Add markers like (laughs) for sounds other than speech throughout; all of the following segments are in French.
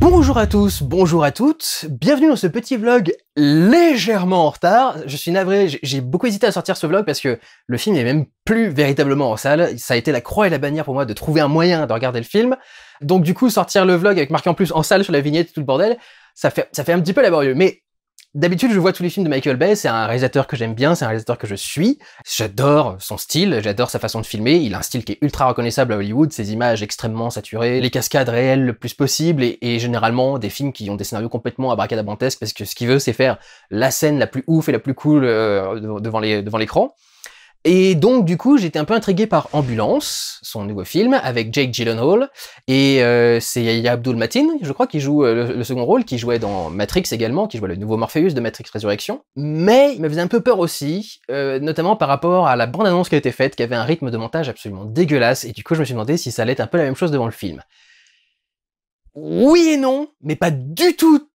Bonjour à tous, bonjour à toutes, bienvenue dans ce petit vlog légèrement en retard. Je suis navré, j'ai beaucoup hésité à sortir ce vlog parce que le film n'est même plus véritablement en salle. Ça a été la croix et la bannière pour moi de trouver un moyen de regarder le film. Donc du coup, sortir le vlog avec marqué en plus en salle sur la vignette et tout le bordel, ça fait, ça fait un petit peu laborieux. Mais D'habitude, je vois tous les films de Michael Bay, c'est un réalisateur que j'aime bien, c'est un réalisateur que je suis. J'adore son style, j'adore sa façon de filmer, il a un style qui est ultra reconnaissable à Hollywood, ses images extrêmement saturées, les cascades réelles le plus possible, et, généralement des films qui ont des scénarios complètement à abracadabantesques, parce que ce qu'il veut, c'est faire la scène la plus ouf et la plus cool euh, devant l'écran. Et donc, du coup, j'étais un peu intrigué par Ambulance, son nouveau film, avec Jake Gyllenhaal, et euh, c'est Abdul Matin, je crois, qui joue euh, le, second rôle, qui jouait dans Matrix également, qui jouait le nouveau Morpheus de Matrix Résurrection. Mais il me faisait un peu peur aussi, euh, notamment par rapport à la bande-annonce qui a été faite, qui avait un rythme de montage absolument dégueulasse, et du coup, je me suis demandé si ça allait être un peu la même chose devant le film. Oui et non, mais pas du tout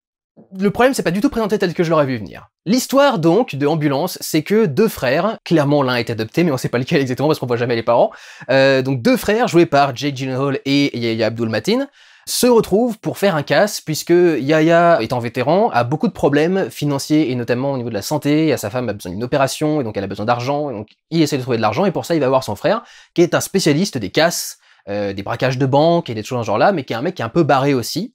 le problème, c'est pas du tout présenté tel que je l'aurais vu venir. L'histoire donc de Ambulance, c'est que deux frères, clairement l'un est adopté, mais on sait pas lequel exactement parce qu'on voit jamais les parents. Euh, donc deux frères joués par Jake Gyllenhaal et Yaya Abdul Matin se retrouvent pour faire un casse puisque Yaya, étant vétéran, a beaucoup de problèmes financiers et notamment au niveau de la santé. Et sa femme a besoin d'une opération et donc elle a besoin d'argent. Donc il essaie de trouver de l'argent et pour ça il va voir son frère qui est un spécialiste des casses, euh, des braquages de banque et des choses dans ce genre là, mais qui est un mec qui est un peu barré aussi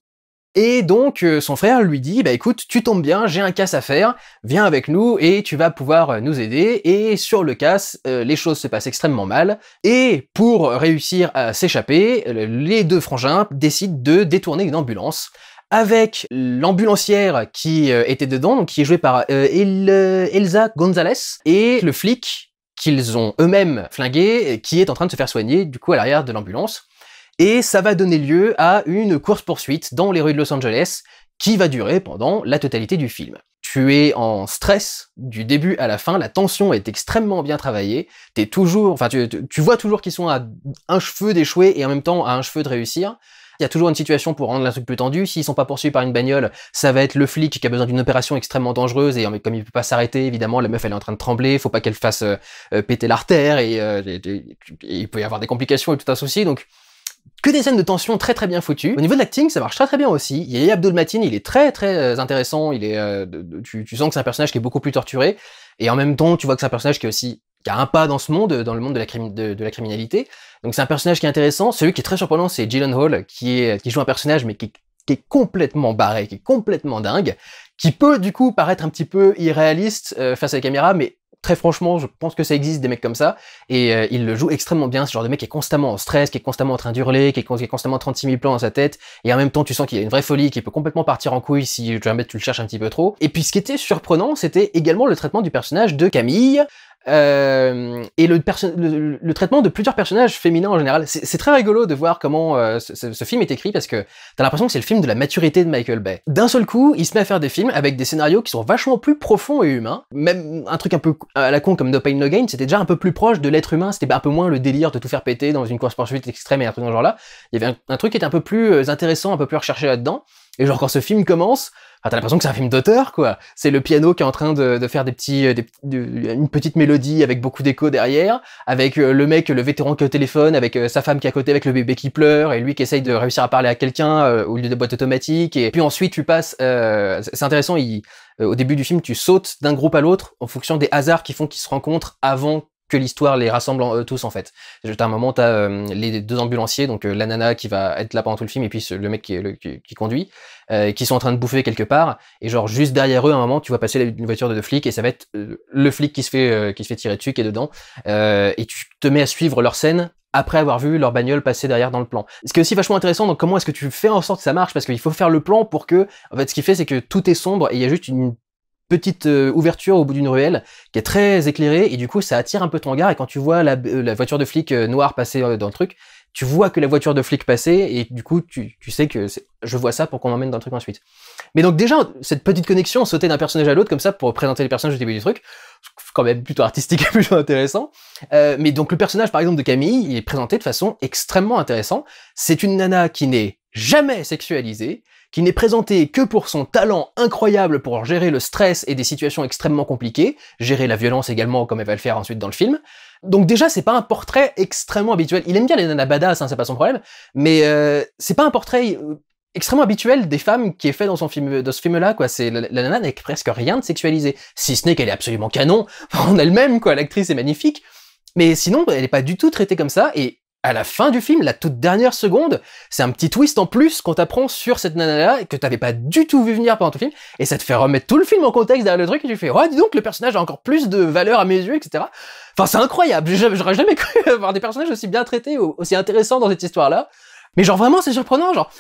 et donc euh, son frère lui dit bah écoute tu tombes bien j'ai un casse à faire viens avec nous et tu vas pouvoir euh, nous aider et sur le casse euh, les choses se passent extrêmement mal et pour réussir à s'échapper les deux frangins décident de détourner une ambulance avec l'ambulancière qui était dedans donc qui est jouée par Elsa Gonzalez et le flic qu'ils ont eux-mêmes flingué qui est en train de se faire soigner du coup à l'arrière de l'ambulance et ça va donner lieu à une course-poursuite dans les rues de Los Angeles qui va durer pendant la totalité du film. Tu es en stress du début à la fin, la tension est extrêmement bien travaillée, t'es toujours, enfin tu, vois toujours qu'ils sont à un cheveu d'échouer et en même temps à un cheveu de réussir. Il y a toujours une situation pour rendre la truc plus tendu. S'ils sont pas poursuivis par une bagnole, ça va être le flic qui a besoin d'une opération extrêmement dangereuse et comme il peut pas s'arrêter, évidemment, la meuf elle est en train de trembler, faut pas qu'elle fasse euh, euh, péter l'artère euh, et, et, il peut y avoir des complications et tout un souci. Donc que des scènes de tension très très bien foutues. Au niveau de l'acting, ça marche très très bien aussi. Yaya Abdul Matin, il est très très euh, intéressant. Il est, euh, tu, sens que c'est un personnage qui est beaucoup plus torturé. Et en même temps, tu vois que c'est un personnage qui est aussi qui a un pas dans ce monde, dans le monde de la, de, de la criminalité. Donc c'est un personnage qui est intéressant. Celui qui est très surprenant, c'est Hall, qui, est, qui joue un personnage mais qui, est complètement barré, qui est complètement dingue, qui peut du coup paraître un petit peu irréaliste euh, face à la caméra, mais Très franchement, je pense que ça existe des mecs comme ça et euh, il le joue extrêmement bien. Ce genre de mec qui est constamment en stress, qui est constamment en train d'hurler, qui, qui, est constamment 36 000 plans dans sa tête et en même temps tu sens qu'il y a une vraie folie, qui peut complètement partir en couille si jamais tu le cherches un petit peu trop. Et puis ce qui était surprenant, c'était également le traitement du personnage de Camille. Euh, et le, traitement de plusieurs personnages féminins en général. C'est très rigolo de voir comment euh, ce, film est écrit parce que t'as l'impression que c'est le film de la maturité de Michael Bay. D'un seul coup, il se met à faire des films avec des scénarios qui sont vachement plus profonds et humains. Même un truc un peu à la con comme No Pain No Gain, c'était déjà un peu plus proche de l'être humain. C'était un peu moins le délire de tout faire péter dans une course poursuite extrême et un truc dans ce genre-là. Il y avait un truc qui était un peu plus euh, intéressant, un peu plus recherché là-dedans. Et genre quand ce film commence, t'as l'impression que c'est un film d'auteur, quoi. C'est le piano qui est en train de, faire des petits, euh, une petite mélodie avec beaucoup d'écho derrière, avec euh, le mec, le vétéran qui au téléphone, avec euh, sa femme qui est à côté, avec le bébé qui pleure, et lui qui essaye de réussir à parler à quelqu'un au lieu de boîte automatique. Et puis ensuite tu passes, c'est intéressant, au début du film tu sautes d'un groupe à l'autre en fonction des hasards qui font qu'ils se rencontrent avant que l'histoire les rassemble tous en fait. À un moment, t'as euh, les deux ambulanciers, donc l'anana euh, la nana qui va être là pendant tout le film et puis le mec qui, qui, conduit, euh, qui sont en train de bouffer quelque part et genre juste derrière eux, à un moment, tu vois passer une voiture de, flic et ça va être le flic qui se fait qui se fait tirer dessus qui est dedans et tu te mets à suivre leur scène après avoir vu leur bagnole passer derrière dans le plan. Ce qui est aussi vachement intéressant, donc comment est-ce que tu fais en sorte que ça marche Parce qu'il faut faire le plan pour que, en fait, ce qui fait, c'est que tout est sombre et il y a juste une petite euh, ouverture au bout d'une ruelle qui est très éclairée et du coup ça attire un peu ton regard et quand tu vois la, euh, voiture de flic euh, noire passer dans le truc, tu vois que la voiture de flic passait et du coup tu, sais que je vois ça pour qu'on m'emmène dans le truc ensuite. Mais donc déjà cette petite connexion, sauter d'un personnage à l'autre comme ça pour présenter les personnages au début du truc, quand même plutôt artistique et (laughs) plutôt intéressant. mais donc le personnage par exemple de Camille, il est présenté de façon extrêmement intéressante. C'est une nana qui n'est jamais sexualisée, qui n'est présenté que pour son talent incroyable pour gérer le stress et des situations extrêmement compliquées, gérer la violence également comme elle va le faire ensuite dans le film. Donc déjà, c'est pas un portrait extrêmement habituel. Il aime bien les nanas badass, hein, c'est pas son problème, mais euh, c'est pas un portrait euh, extrêmement habituel des femmes qui est fait dans son film ce film là quoi c'est la, nana n'a presque rien de sexualisé si ce n'est qu'elle est absolument canon (laughs) en elle-même quoi l'actrice est magnifique mais sinon elle n'est pas du tout traitée comme ça et à la fin du film, la toute dernière seconde, c'est un petit twist en plus qu'on t'apprend sur cette nana-là que t'avais pas du tout vu venir pendant tout le film, et ça te fait remettre tout le film en contexte derrière le truc, et tu fais, ouais, dis donc, le personnage a encore plus de valeur à mes yeux, etc. Enfin, c'est incroyable, j'aurais jamais (laughs) cru avoir des personnages aussi bien traités, aussi intéressants dans cette histoire-là. Mais genre vraiment, c'est surprenant, genre,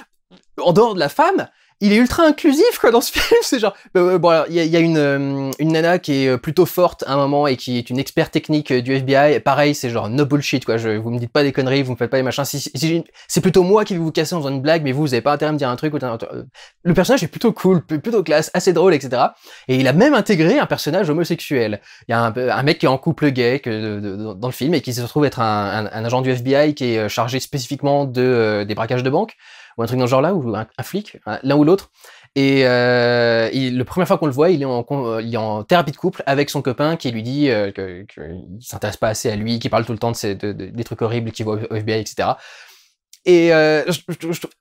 en dehors de la femme, il est ultra inclusif quoi dans ce (laughs) film. C'est genre bah, Bon, bon, il y, a, une, euh, une nana qui est euh, plutôt forte à un moment et qui est une experte technique euh, du FBI. Et pareil, c'est genre no bullshit quoi. Je, vous me dites pas des conneries, vous me faites pas des machins. c'est plutôt moi qui vais vous casser en faisant une blague, mais vous, vous avez pas intérêt à me dire un truc. le personnage est plutôt cool, plutôt classe, assez drôle, etc. Et il a même intégré un personnage homosexuel. Il y a un, un, mec qui est en couple gay que, dans le film et qui se retrouve être un, un, agent du FBI qui est chargé spécifiquement de des braquages de banque ou un truc dans ce genre-là, ou un, flic, l'un ou l'autre. Et euh, la première fois qu'on le voit, il est, en, euh, il est, en, thérapie de couple avec son copain qui lui dit euh, qu'il ne s'intéresse pas assez à lui, qui parle tout le temps de, de, des trucs horribles qu'il voit au FBI, etc. Et euh,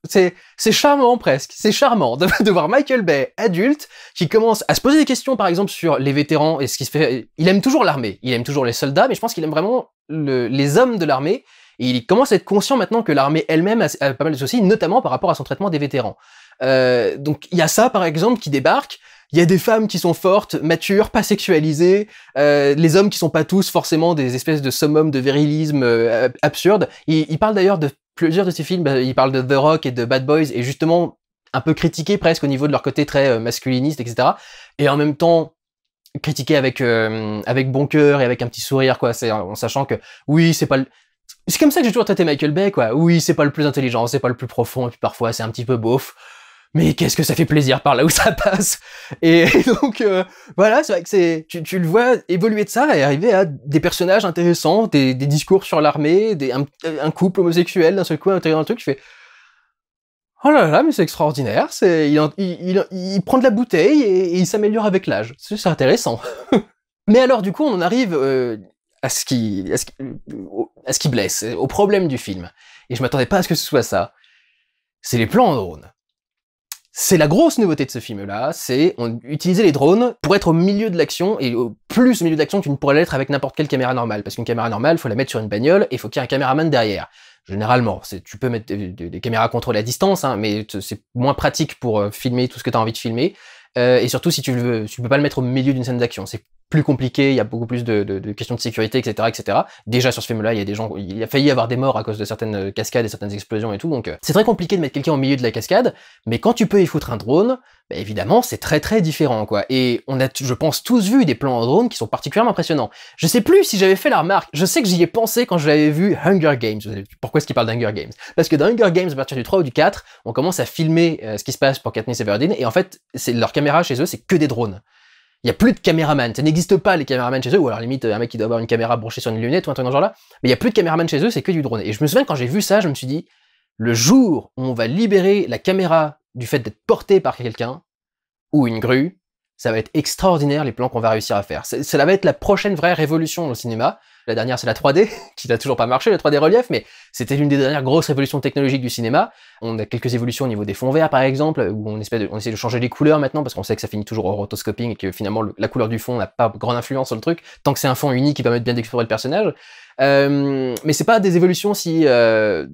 c'est charmant presque, c'est charmant de, (laughs) de, voir Michael Bay, adulte, qui commence à se poser des questions par exemple sur les vétérans et ce qui se fait. Il aime toujours l'armée, il aime toujours les soldats, mais je pense qu'il aime vraiment le, les hommes de l'armée il commence à être conscient maintenant que l'armée elle-même a, pas mal de soucis, notamment par rapport à son traitement des vétérans. Euh, donc il y a ça par exemple qui débarque. Il y a des femmes qui sont fortes, matures, pas sexualisées, euh, les hommes qui sont pas tous forcément des espèces de summum de virilisme euh, absurde. Il, il parle d'ailleurs de plusieurs de ces films, bah, il parle de The Rock et de Bad Boys, et justement un peu critiqué presque au niveau de leur côté très euh, masculiniste, etc. Et en même temps, critiqué avec euh, avec bon cœur et avec un petit sourire quoi c'est en sachant que oui c'est pas le... C'est comme ça que j'ai toujours traité Michael Bay, quoi. Oui, c'est pas le plus intelligent, c'est pas le plus profond, et puis parfois c'est un petit peu beauf. Mais qu'est-ce que ça fait plaisir par là où ça passe Et (laughs) donc euh, voilà, c'est vrai que c'est tu, le vois évoluer de ça et arriver à des personnages intéressants, des, discours sur l'armée, un, couple homosexuel d'un seul coup à l'intérieur d'un truc. tu fais oh là là, mais c'est extraordinaire. C'est il, prend de la bouteille et, il s'améliore avec l'âge. C'est intéressant. (laughs) mais alors du coup, on en arrive euh, à ce qui, à ce qui, ce qui blesse, au problème du film. Et je m'attendais pas à ce que ce soit ça. C'est les plans en drone. C'est la grosse nouveauté de ce film-là, c'est utiliser les drones pour être au milieu de l'action, et au plus au milieu de l'action que tu ne pourrais l'être avec n'importe quelle caméra normale, parce qu'une caméra normale, il faut la mettre sur une bagnole, et il faut qu'il y ait un caméraman derrière. Généralement, tu peux mettre des, caméras contrôlées à distance, hein, mais c'est moins pratique pour euh, filmer tout ce que tu as envie de filmer, euh, et surtout si tu, veux, tu peux pas le mettre au milieu d'une scène d'action, c'est plus compliqué, il y a beaucoup plus de, questions de sécurité, etc., etc. Déjà sur ce film-là, il y a des gens, il a failli y avoir des morts à cause de certaines euh, cascades et certaines explosions et tout, donc euh, c'est très compliqué de mettre quelqu'un au milieu de la cascade, mais quand tu peux y foutre un drone, bah évidemment, c'est très très différent, quoi. Et on a, je pense, tous vu des plans en drone qui sont particulièrement impressionnants. Je sais plus si j'avais fait la remarque, je sais que j'y ai pensé quand j'avais vu Hunger Games. Pourquoi est-ce qu'il parle d'Hunger Games Parce que dans Hunger Games, à partir du 3 ou du 4, on commence à filmer euh, ce qui se passe pour Katniss Everdeen, et en fait, c'est leur caméra chez eux, c'est que des drones. Il n'y a plus de caméraman. Ça n'existe pas les caméramans chez eux, ou alors limite euh, un mec qui doit avoir une caméra branchée sur une lunette ou un truc dans ce genre-là. Mais il n'y a plus de caméraman chez eux, c'est que du drone. Et je me souviens quand j'ai vu ça, je me suis dit, le jour où on va libérer la caméra du fait d'être portée par quelqu'un, ou une grue, ça va être extraordinaire les plans qu'on va réussir à faire. Ça, va être la prochaine vraie révolution dans le cinéma. La dernière, c'est la 3D, (laughs) qui n'a toujours pas marché, la 3D relief, mais c'était l'une des dernières grosses révolutions technologiques du cinéma. On a quelques évolutions au niveau des fonds verts, par exemple, où on, essaie de changer les couleurs maintenant, parce qu'on sait que ça finit toujours au rotoscoping et que finalement, la couleur du fond n'a pas grande influence sur le truc, tant que c'est un fond uni qui permet bien d'explorer le personnage. Euh, mais c'est pas des évolutions si euh,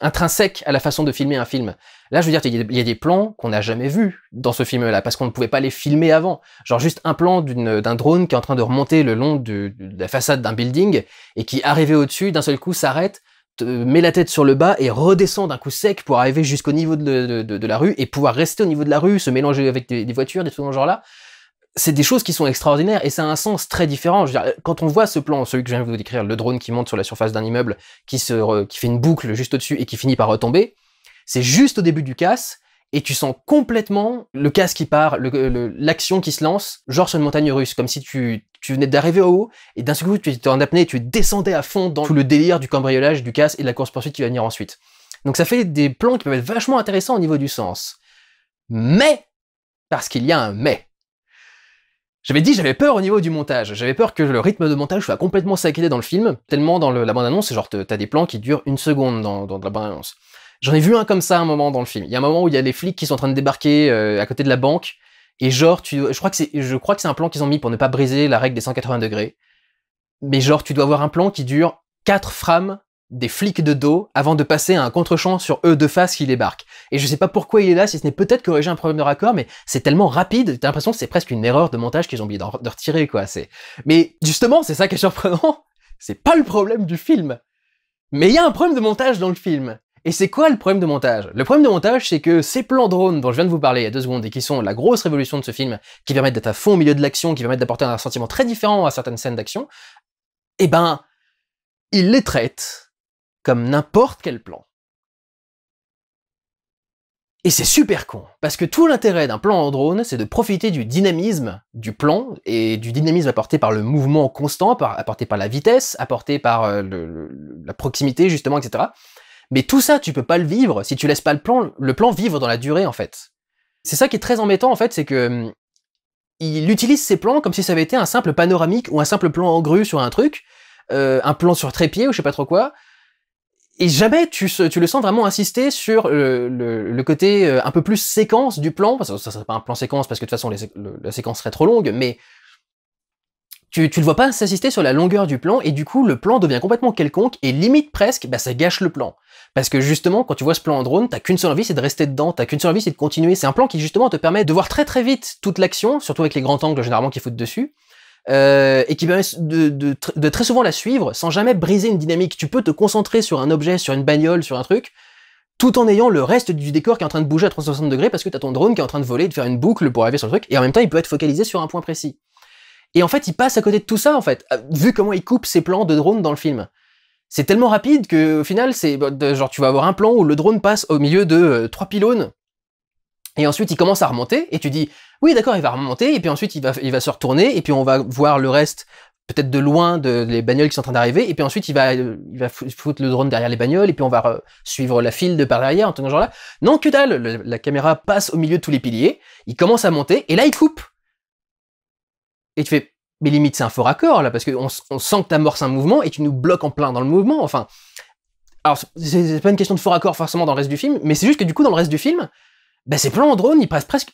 intrinsèques à la façon de filmer un film. Là, je veux dire, il y, a des plans qu'on n'a jamais vus dans ce film-là parce qu'on ne pouvait pas les filmer avant. Genre juste un plan d'un drone qui est en train de remonter le long de, la façade d'un building et qui arrivé au-dessus d'un seul coup s'arrête met la tête sur le bas et redescend d'un coup sec pour arriver jusqu'au niveau de, la rue et pouvoir rester au niveau de la rue, se mélanger avec des, des voitures, des trucs dans ce genre-là c'est des choses qui sont extraordinaires et ça a un sens très différent. quand on voit ce plan, celui que je viens de vous décrire, le drone qui monte sur la surface d'un immeuble, qui, qui fait une boucle juste au-dessus et qui finit par retomber, c'est juste au début du casse et tu sens complètement le casse qui part, l'action qui se lance, genre sur une montagne russe, comme si tu, venais d'arriver au haut et d'un seul coup tu étais en apnée et tu descendais à fond dans tout le délire du cambriolage, du casse et de la course-poursuite qui va venir ensuite. Donc ça fait des plans qui peuvent être vachement intéressants au niveau du sens. Mais, parce qu'il y a un mais, j'avais dit, j'avais peur au niveau du montage. J'avais peur que le rythme de montage soit complètement saccadé dans le film, tellement dans la bande-annonce, genre, t'as des plans qui durent une seconde dans, la bande-annonce. J'en ai vu un comme ça à un moment dans le film. Il y a un moment où il y a les flics qui sont en train de débarquer euh, à côté de la banque, et genre, tu, je crois que c'est, je crois que c'est un plan qu'ils ont mis pour ne pas briser la règle des 180 degrés. Mais genre, tu dois avoir un plan qui dure 4 frames des flics de dos avant de passer à un contre-champ sur eux de face qui débarquent. Et je sais pas pourquoi il est là, si ce n'est peut-être corriger un problème de raccord, mais c'est tellement rapide, t'as l'impression que c'est presque une erreur de montage qu'ils ont oublié de retirer, quoi. C'est, mais justement, c'est ça qui est surprenant. (laughs) C'est pas le problème du film. Mais il y a un problème de montage dans le film. Et c'est quoi le problème de montage Le problème de montage, c'est que ces plans drones dont je viens de vous parler il y a deux secondes et qui sont la grosse révolution de ce film, qui permettent d'être à fond au milieu de l'action, qui permettent d'apporter un sentiment très différent à certaines scènes d'action, eh ben, il les traite comme n'importe quel plan. Et c'est super con, parce que tout l'intérêt d'un plan en drone, c'est de profiter du dynamisme du plan, et du dynamisme apporté par le mouvement constant, apporté par la vitesse, apporté par euh, la proximité, justement, etc. Mais tout ça, tu peux pas le vivre si tu laisses pas le plan, le plan vivre dans la durée, en fait. C'est ça qui est très embêtant, en fait, c'est que hum, il utilise ses plans comme si ça avait été un simple panoramique ou un simple plan en grue sur un truc, euh, un plan sur trépied ou je sais pas trop quoi, et jamais tu, le sens vraiment insister sur le, côté euh, un peu plus séquence du plan, parce ça serait pas un plan séquence parce que de toute façon la séquence serait trop longue, mais tu, le vois pas s'insister sur la longueur du plan et du coup le plan devient complètement quelconque et limite presque bah ça gâche le plan parce que justement quand tu vois ce plan en drone t'as qu'une seule envie c'est de rester dedans t'as qu'une seule envie c'est de continuer c'est un plan qui justement te permet de voir très très vite toute l'action surtout avec les grands angles généralement qui foutent dessus euh, et qui permet de, très souvent la suivre sans jamais briser une dynamique. Tu peux te concentrer sur un objet, sur une bagnole, sur un truc, tout en ayant le reste du décor qui est en train de bouger à 360 degrés parce que t'as ton drone qui est en train de voler, de faire une boucle pour arriver sur le truc, et en même temps il peut être focalisé sur un point précis. Et en fait, il passe à côté de tout ça, en fait, euh, vu comment il coupe ses plans de drone dans le film c'est tellement rapide que au final c'est bah, genre tu vas avoir un plan où le drone passe au milieu de euh, trois pylônes et ensuite, il commence à remonter, et tu dis, oui, d'accord, il va remonter, et puis ensuite, il va, il va se retourner, et puis on va voir le reste, peut-être de loin, de, les bagnoles qui sont en train d'arriver, et puis ensuite, il va, il va foutre le drone derrière les bagnoles, et puis on va suivre la file de par derrière, en tout genre là. Non, que dalle! la caméra passe au milieu de tous les piliers, il commence à monter, et là, il coupe! Et tu fais, mais limite, c'est un faux raccord, là, parce qu'on on sent que amorces un mouvement, et tu nous bloques en plein dans le mouvement, enfin. Alors, c'est pas une question de faux raccord forcément dans le reste du film, mais c'est juste que du coup, dans le reste du film, ben, ces plans en drone, ils passent presque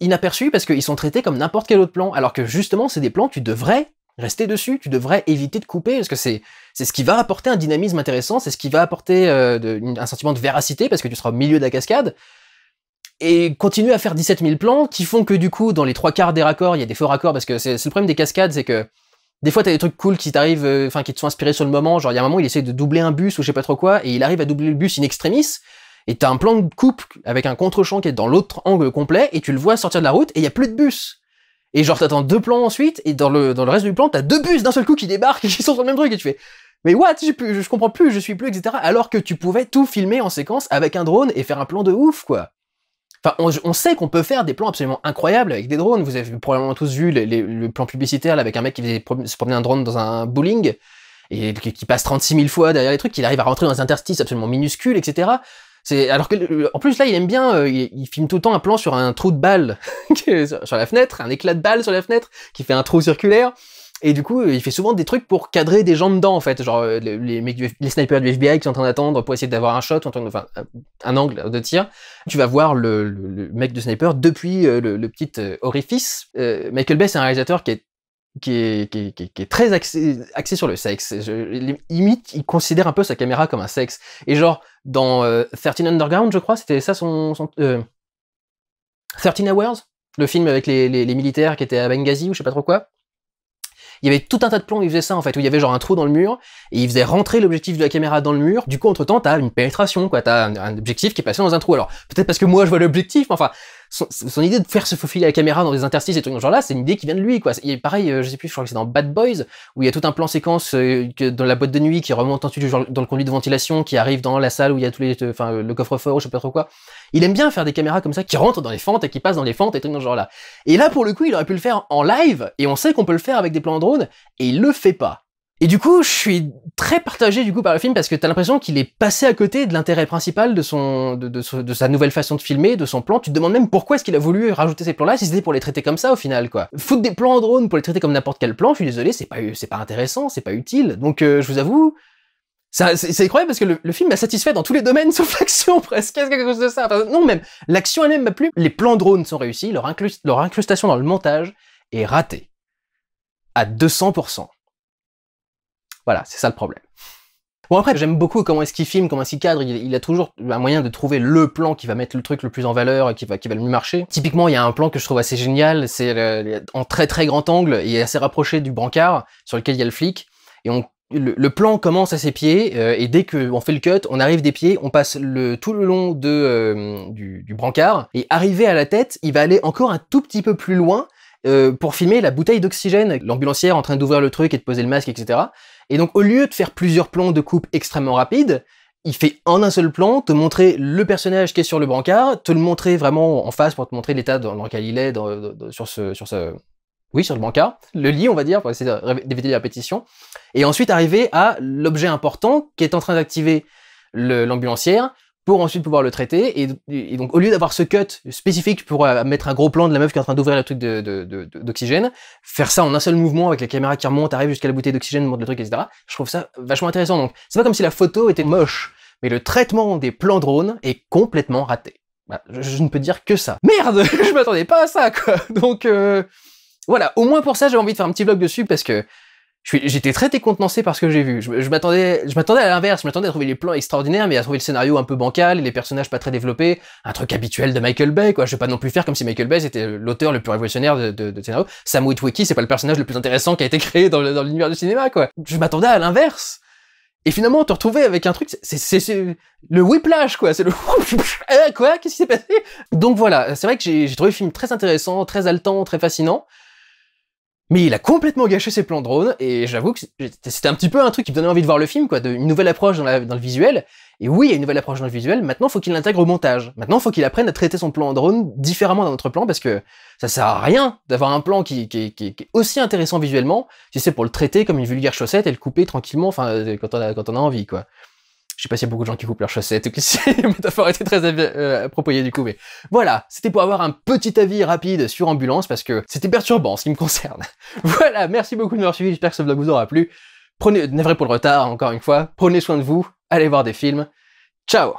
inaperçus parce qu'ils sont traités comme n'importe quel autre plan, alors que justement, c'est des plans, tu devrais rester dessus, tu devrais éviter de couper, parce que c'est ce qui va apporter un dynamisme intéressant, c'est ce qui va apporter euh, un sentiment de véracité, parce que tu seras au milieu de la cascade, et continuer à faire 17 000 plans qui font que du coup, dans les trois quarts des raccords, il y a des faux raccords, parce que c'est le problème des cascades, c'est que des fois, as des trucs cool qui t'arrivent, euh, enfin, qui te sont inspirés sur le moment. Genre, il y a un moment, il essaie de doubler un bus ou je sais pas trop quoi, et il arrive à doubler le bus in extremis et t'as un plan de coupe avec un contre-champ qui est dans l'autre angle complet, et tu le vois sortir de la route, et il y a plus de bus. Et genre, t'attends deux plans ensuite, et dans le, dans le reste du plan, t'as deux bus d'un seul coup qui débarquent, (laughs) et qui sont sur le même truc, et tu fais, mais what, je, comprends plus, je suis plus, etc. Alors que tu pouvais tout filmer en séquence avec un drone et faire un plan de ouf, quoi. Enfin, on, sait qu'on peut faire des plans absolument incroyables avec des drones. Vous avez probablement tous vu le plan publicitaire avec un mec qui faisait, se promener un drone dans un bowling et qui passe 36 000 fois derrière les trucs, qu'il arrive à rentrer dans des interstices absolument minuscules, etc. C'est alors que en plus là, il aime bien, euh, il, filme tout le temps un plan sur un trou de balle (laughs) sur la fenêtre, un éclat de balle sur la fenêtre qui fait un trou circulaire. Et du coup, euh, il fait souvent des trucs pour cadrer des gens dedans, en fait. Genre, euh, les, snipers du FBI qui sont en train d'attendre pour essayer d'avoir un shot, enfin, un angle de tir. Tu vas voir le, mec de sniper depuis le, petit orifice. Michael Bay, c'est un réalisateur qui est qui est, qui, très axé, sur le sexe. Je, limite, il considère un peu sa caméra comme un sexe. Et genre, dans 13 euh, Underground, je crois, c'était ça son... 13 euh, Hours Le film avec les, militaires qui étaient à Benghazi ou je sais pas trop quoi il y avait tout un tas de plans où faisait ça en fait, où il y avait genre un trou dans le mur, et il faisait rentrer l'objectif de la caméra dans le mur. Du coup, entre temps, t'as une pénétration, quoi, t'as un, un objectif qui est passé dans un trou. Alors, peut-être parce que moi je vois l'objectif, mais enfin, son, idée de faire se faufiler à la caméra dans des interstices et tout genre là, c'est une idée qui vient de lui, quoi. Et pareil, euh, je sais plus, je crois que c'est dans Bad Boys, où il y a tout un plan séquence euh, que, dans la boîte de nuit qui remonte ensuite dans le conduit de ventilation, qui arrive dans la salle où il y a tous les, enfin, le coffre-fort, je sais pas trop quoi. Il aime bien faire des caméras comme ça, qui rentrent dans les fentes et qui passent dans les fentes et tout dans ce genre là. Et là, pour le coup, il aurait pu le faire en live, et on sait qu'on peut le faire avec des plans en drone, et il le fait pas. Et du coup, je suis très partagé du coup par le film parce que t'as l'impression qu'il est passé à côté de l'intérêt principal de son, de, sa nouvelle façon de filmer, de son plan. Tu te demandes même pourquoi est-ce qu'il a voulu rajouter ces plans-là si c'était pour les traiter comme ça au final quoi. Foutre des plans en drone pour les traiter comme n'importe quel plan, je suis désolé, c'est pas, c'est pas intéressant, c'est pas utile. Donc euh, je vous avoue, c'est incroyable parce que le, film m'a satisfait dans tous les domaines (laughs) sauf l'action presque, Qu'est-ce quelque chose de ça. non même, l'action elle-même m'a plu. Les plans drones sont réussis, leur, leur incrustation dans le montage est ratée à 200%. Voilà, c'est ça le problème. Bon après, j'aime beaucoup comment est-ce qu'il filme, comment est-ce qu'il cadre, il, a toujours un moyen de trouver le plan qui va mettre le truc le plus en valeur, qui va, qui va le mieux marcher. Typiquement, il y a un plan que je trouve assez génial, c'est en très très grand angle, et assez rapproché du brancard sur lequel il y a le flic, et le, plan commence à ses pieds euh, et dès qu'on fait le cut, on arrive des pieds, on passe le, tout le long euh, du, brancard et arrivé à la tête, il va aller encore un tout petit peu plus loin euh, pour filmer la bouteille d'oxygène, l'ambulancière en train d'ouvrir le truc et de poser le masque, etc. Et donc au lieu de faire plusieurs plans de coupe extrêmement rapides, il fait en un seul plan te montrer le personnage qui est sur le brancard, te le montrer vraiment en face pour te montrer l'état dans, lequel il est sur ce sur ce oui sur le brancard, le lit on va dire pour essayer d'éviter les répétitions, et ensuite arriver à l'objet important qui est en train d'activer l'ambulancière pour ensuite pouvoir le traiter. Et, donc, au lieu d'avoir ce cut spécifique pour euh, mettre un gros plan de la meuf qui est en train d'ouvrir le truc d'oxygène, de, faire ça en un seul mouvement avec la caméra qui remonte, arrive jusqu'à la bouteille d'oxygène, monte le truc, etc. Je trouve ça vachement intéressant. Donc, c'est pas comme si la photo était moche, mais le traitement des plans drone est complètement raté. Bah, je, ne peux dire que ça. Merde (laughs) Je m'attendais pas à ça, quoi Donc, euh, voilà. Au moins pour ça, j'ai envie de faire un petit vlog dessus parce que J'étais très décontenancé par ce que j'ai vu. Je, m'attendais, à l'inverse. Je m'attendais à trouver les plans extraordinaires, mais à trouver le scénario un peu bancal les personnages pas très développés. Un truc habituel de Michael Bay, quoi. Je vais pas non plus faire comme si Michael Bay était l'auteur le plus révolutionnaire de, de, de scénario. Sam Witwicky, c'est pas le personnage le plus intéressant qui a été créé dans, l'univers du cinéma, quoi. Je m'attendais à l'inverse. Et finalement, on te retrouvait avec un truc, c'est, le whiplash, quoi. C'est le (laughs) eh, quoi Qu'est-ce qui s'est passé Donc voilà, c'est vrai que j'ai, j'ai trouvé le film très intéressant, très haletant, très fascinant. Mais il a complètement gâché ses plans drone et j'avoue que c'était un petit peu un truc qui me donnait envie de voir le film, quoi, une nouvelle approche dans, le visuel. Et oui, il y a une nouvelle approche dans le visuel. Maintenant, faut qu'il l'intègre au montage. Maintenant, faut qu'il apprenne à traiter son plan drone différemment dans autre plan parce que ça sert à rien d'avoir un plan qui, est aussi intéressant visuellement si c'est pour le traiter comme une vulgaire chaussette et le couper tranquillement, enfin, euh, quand quand on a envie, quoi. Je sais pas s'il y a beaucoup de gens qui coupent leurs chaussettes ou qui la (laughs) métaphore était très euh, du coup, mais voilà, c'était pour avoir un petit avis rapide sur Ambulance parce que c'était perturbant en ce qui me concerne. (laughs) voilà, merci beaucoup de m'avoir suivi, j'espère que ce vlog vous aura plu. Prenez, navré pour le retard, encore une fois, prenez soin de vous, allez voir des films. Ciao